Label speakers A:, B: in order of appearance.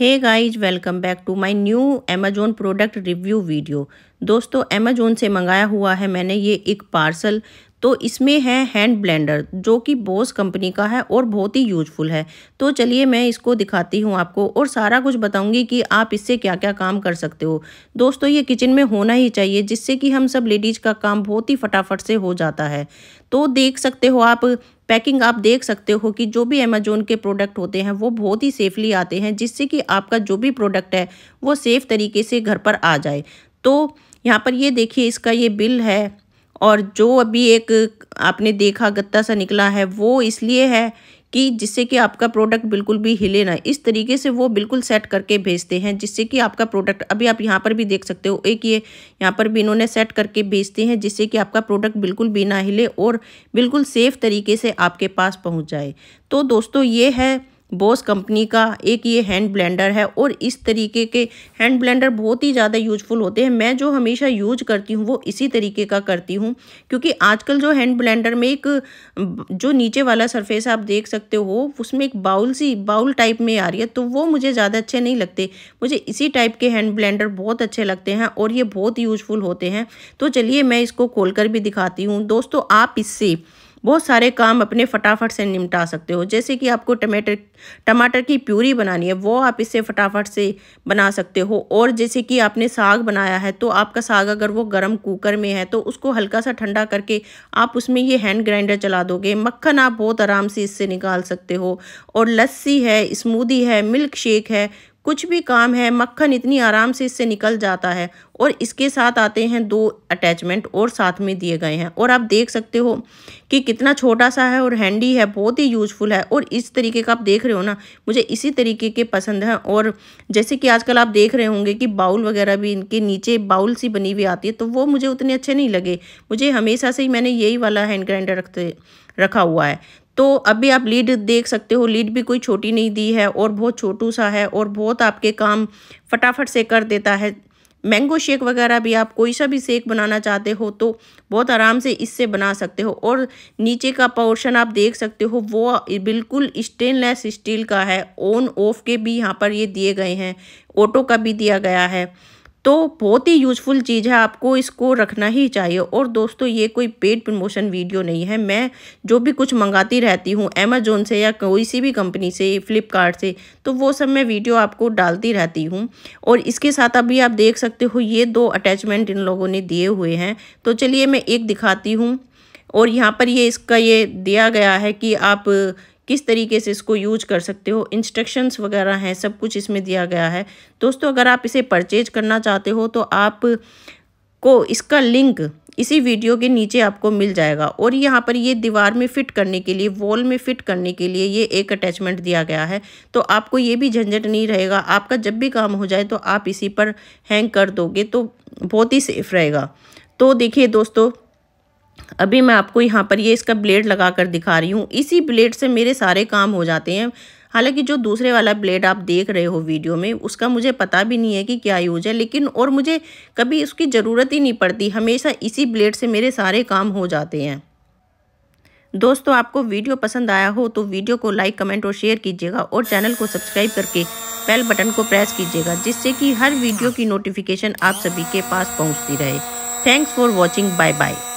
A: hey guys welcome back to my new Amazon product review video दोस्तों Amazon से मंगाया हुआ है मैंने ये एक पार्सल तो इसमें है हैंड ब्लेंडर जो कि बोस कंपनी का है और बहुत ही यूजफुल है तो चलिए मैं इसको दिखाती हूँ आपको और सारा कुछ बताऊँगी कि आप इससे क्या क्या काम कर सकते हो दोस्तों ये किचन में होना ही चाहिए जिससे कि हम सब लेडीज़ का काम बहुत ही फटाफट से हो जाता है तो देख सकते हो आप पैकिंग आप देख सकते हो कि जो भी अमेजोन के प्रोडक्ट होते हैं वो बहुत ही सेफली आते हैं जिससे कि आपका जो भी प्रोडक्ट है वो सेफ़ तरीके से घर पर आ जाए तो यहाँ पर ये देखिए इसका ये बिल है और जो अभी एक आपने देखा गत्ता सा निकला है वो इसलिए है कि जिससे कि आपका प्रोडक्ट बिल्कुल भी हिले ना इस तरीके से वो बिल्कुल सेट करके भेजते हैं जिससे कि आपका प्रोडक्ट अभी आप यहाँ पर भी देख सकते हो एक ये यहाँ पर भी इन्होंने सेट करके भेजते हैं जिससे कि आपका प्रोडक्ट बिल्कुल भी ना हिले और बिल्कुल सेफ़ तरीके से आपके पास पहुँच जाए तो दोस्तों ये है बॉस कंपनी का एक ये हैंड ब्लेंडर है और इस तरीके के हैंड ब्लेंडर बहुत ही ज़्यादा यूजफुल होते हैं मैं जो हमेशा यूज करती हूँ वो इसी तरीके का करती हूँ क्योंकि आजकल जो हैंड ब्लेंडर में एक जो नीचे वाला सरफेस आप देख सकते हो उसमें एक बाउल सी बाउल टाइप में आ रही है तो वो मुझे ज़्यादा अच्छे नहीं लगते मुझे इसी टाइप के हैंड ब्लेंडर बहुत अच्छे लगते हैं और ये बहुत यूजफुल होते हैं तो चलिए मैं इसको खोल कर भी दिखाती हूँ दोस्तों आप इससे बहुत सारे काम अपने फटाफट से निपटा सकते हो जैसे कि आपको टमाटर टमाटर की प्यूरी बनानी है वो आप इससे फटाफट से बना सकते हो और जैसे कि आपने साग बनाया है तो आपका साग अगर वो गर्म कुकर में है तो उसको हल्का सा ठंडा करके आप उसमें ये हैंड ग्राइंडर चला दोगे मक्खन आप बहुत आराम से इससे निकाल सकते हो और लस्सी है स्मूदी है मिल्क शेक है कुछ भी काम है मक्खन इतनी आराम से इससे निकल जाता है और इसके साथ आते हैं दो अटैचमेंट और साथ में दिए गए हैं और आप देख सकते हो कि कितना छोटा सा है और हैंडी है बहुत ही यूजफुल है और इस तरीके का आप देख रहे हो ना मुझे इसी तरीके के पसंद हैं और जैसे कि आजकल आप देख रहे होंगे कि बाउल वगैरह भी इनके नीचे बाउल सी बनी हुई आती है तो वो मुझे उतने अच्छे नहीं लगे मुझे हमेशा से ही मैंने यही वाला हैंड ग्राइंडर रखते रखा हुआ है तो अभी आप लीड देख सकते हो लीड भी कोई छोटी नहीं दी है और बहुत छोटू सा है और बहुत आपके काम फटाफट से कर देता है मैंगो शेक वगैरह भी आप कोई सा भी शेक बनाना चाहते हो तो बहुत आराम से इससे बना सकते हो और नीचे का पोर्शन आप देख सकते हो वो बिल्कुल स्टेनलेस स्टील का है ऑन ऑफ के भी यहाँ पर ये दिए गए हैं ऑटो का भी दिया गया है तो बहुत ही यूज़फुल चीज़ है आपको इसको रखना ही चाहिए और दोस्तों ये कोई पेड प्रमोशन वीडियो नहीं है मैं जो भी कुछ मंगाती रहती हूँ अमेजोन से या कोई सी भी कंपनी से फ्लिपकार्ट से तो वो सब मैं वीडियो आपको डालती रहती हूँ और इसके साथ अभी आप देख सकते हो ये दो अटैचमेंट इन लोगों ने दिए हुए हैं तो चलिए मैं एक दिखाती हूँ और यहाँ पर ये इसका ये दिया गया है कि आप किस तरीके से इसको यूज कर सकते हो इंस्ट्रक्शंस वगैरह हैं सब कुछ इसमें दिया गया है दोस्तों अगर आप इसे परचेज करना चाहते हो तो आप को इसका लिंक इसी वीडियो के नीचे आपको मिल जाएगा और यहाँ पर ये दीवार में फिट करने के लिए वॉल में फिट करने के लिए ये एक अटैचमेंट दिया गया है तो आपको ये भी झंझट नहीं रहेगा आपका जब भी काम हो जाए तो आप इसी पर हैंग कर दोगे तो बहुत ही सेफ रहेगा तो देखिए दोस्तों अभी मैं आपको यहाँ पर ये इसका ब्लेड लगा कर दिखा रही हूँ इसी ब्लेड से मेरे सारे काम हो जाते हैं हालांकि जो दूसरे वाला ब्लेड आप देख रहे हो वीडियो में उसका मुझे पता भी नहीं है कि क्या यूज है लेकिन और मुझे कभी उसकी ज़रूरत ही नहीं पड़ती हमेशा इसी ब्लेड से मेरे सारे काम हो जाते हैं दोस्तों आपको वीडियो पसंद आया हो तो वीडियो को लाइक कमेंट और शेयर कीजिएगा और चैनल को सब्सक्राइब करके बेल बटन को प्रेस कीजिएगा जिससे कि हर वीडियो की नोटिफिकेशन आप सभी के पास पहुंचती रहे thanks for watching bye bye